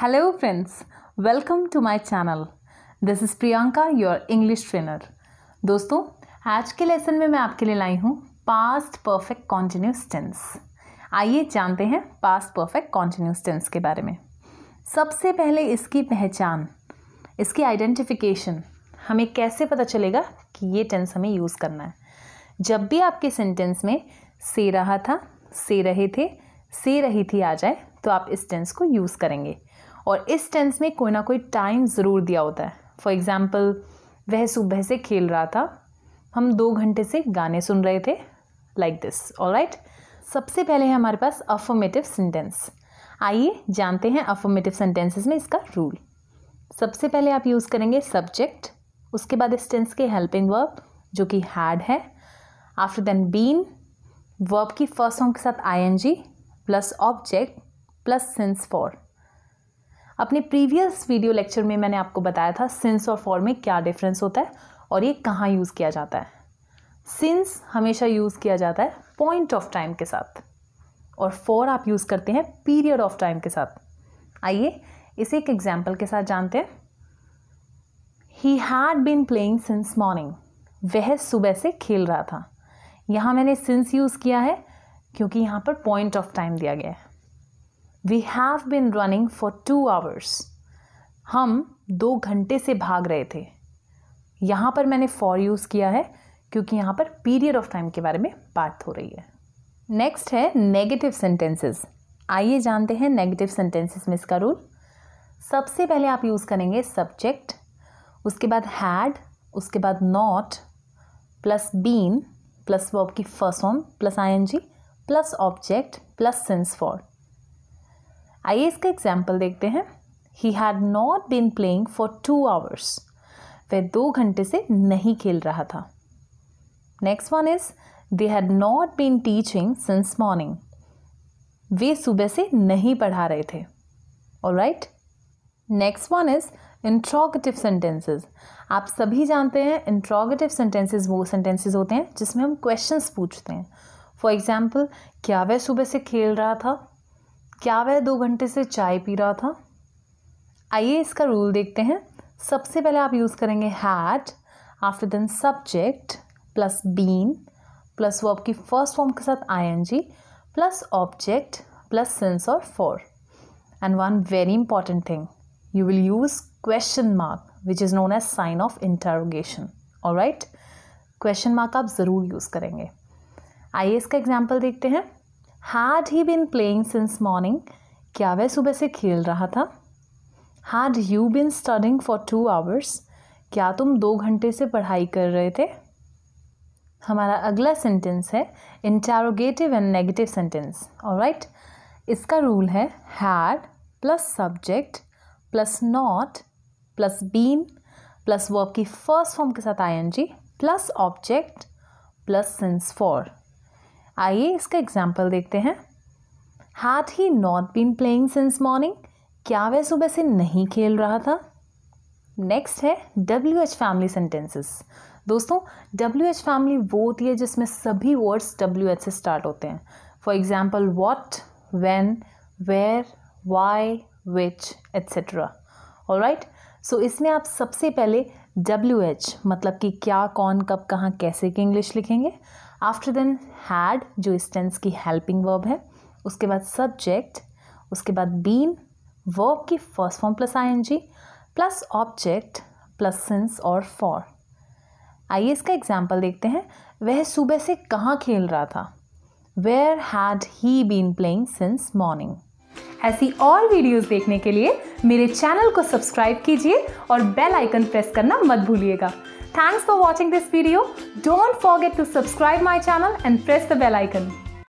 hello friends welcome to my channel this is Priyanka your English trainer दोस्तों आज के lesson में मैं आपके लिए लाई हूँ पास्ट परफेक्ट कॉन्टिन्यूस टेंस आइए जानते हैं पास्ट परफेक्ट कॉन्टिन्यूस टेंस के बारे में सबसे पहले इसकी पहचान इसकी आइडेंटिफिकेशन हमें कैसे पता चलेगा कि ये टेंस हमें यूज़ करना है जब भी आपके सेंटेंस में से रहा था से रहे थे से रही थी आ जाए तो आप इस टेंस को यूज़ करेंगे और इस टेंस में कोई ना कोई टाइम ज़रूर दिया होता है फॉर एग्ज़ाम्पल वह सुबह से खेल रहा था हम दो घंटे से गाने सुन रहे थे लाइक दिस ऑल राइट सबसे पहले है हमारे पास अफर्मेटिव सेंटेंस आइए जानते हैं अफर्मेटिव सेंटेंसेस में इसका रूल सबसे पहले आप यूज़ करेंगे सब्जेक्ट उसके बाद इस टेंस के हेल्पिंग वर्ब जो कि हैड है आफ्टर देन बीन वर्ब की फर्स्ट सॉन्ग के साथ I N G plus object plus sense for अपने प्रीवियस वीडियो लेक्चर में मैंने आपको बताया था सिंस और फॉर में क्या डिफरेंस होता है और ये कहाँ यूज़ किया जाता है सिंस हमेशा यूज़ किया जाता है पॉइंट ऑफ टाइम के साथ और फॉर आप यूज़ करते हैं पीरियड ऑफ टाइम के साथ आइए इसे एक एग्जाम्पल के साथ जानते हैं he had been playing since morning वह सुबह से खेल रहा था यहाँ मैंने सिंस यूज़ किया है क्योंकि यहाँ पर पॉइंट ऑफ टाइम दिया गया है we have been running for two hours हम दो घंटे से भाग रहे थे यहाँ पर मैंने फॉर यूज़ किया है क्योंकि यहाँ पर पीरियड ऑफ टाइम के बारे में बात हो रही है नेक्स्ट है नेगेटिव सेंटेंसेस आइए जानते हैं नेगेटिव सेंटेंसेस में इसका रूल सबसे पहले आप यूज़ करेंगे सब्जेक्ट उसके बाद हैड उसके बाद not plus been plus verb की first form plus G plus object plus sense for आइए इसका एग्जाम्पल देखते हैं he had not been playing for two hours वह दो घंटे से नहीं खेल रहा था next one is they had not been teaching since morning वे सुबह से नहीं पढ़ा रहे थे और right next one is interrogative sentences आप सभी जानते हैं इंट्रोगेटिव सेंटेंसेस वो सेंटेंसेस होते हैं जिसमें हम क्वेश्चंस पूछते हैं फॉर एग्जाम्पल क्या वह सुबह से खेल रहा था क्या वह दो घंटे से चाय पी रहा था आइए इसका रूल देखते हैं सबसे पहले आप यूज़ करेंगे had after then subject plus been plus वो आपकी फर्स्ट फॉर्म के साथ G plus object plus sense और for and one very important thing you will use question mark which is known as sign of interrogation और right question mark आप ज़रूर use करेंगे आइए इसका एग्जाम्पल देखते हैं had he been playing since morning क्या वह सुबह से खेल रहा था had you bin studying for two hours क्या तुम दो घंटे से पढ़ाई कर रहे थे हमारा अगला सेंटेंस है इंटेरोगेटिव एंड नेगेटिव सेंटेंस और राइट इसका रूल है had plus subject plus not plus been plus verb की फर्स्ट फॉर्म के साथ I N G plus object plus since for आइए इसका एग्जाम्पल देखते हैं had he not been playing since morning क्या वह सुबह से नहीं खेल रहा था नेक्स्ट है डब्ल्यू एच फैमिली सेंटेंसेस दोस्तों डब्ल्यू एच फैमिली वो होती है जिसमें सभी वर्ड्स डब्ल्यू एच से स्टार्ट होते हैं for example what when where why which etcetera all right so so, इसमें आप सबसे पहले डब्ल्यू एच मतलब कि क्या कौन कब कहाँ कैसे की इंग्लिश लिखेंगे आफ्टर देन हैड जो इस टेंस की हेल्पिंग वर्ब है उसके बाद सब्जेक्ट उसके बाद बीन वर्ब की first form plus I N G plus object plus since और फॉर आइए इसका एग्जाम्पल देखते हैं वह सुबह से कहाँ खेल रहा था where had he been playing since morning ऐसी और वीडियोस देखने के लिए मेरे चैनल को सब्सक्राइब कीजिए और बेल आइकन प्रेस करना मत भूलिएगा thanks for watching this video don't forget to subscribe my channel and press the bell icon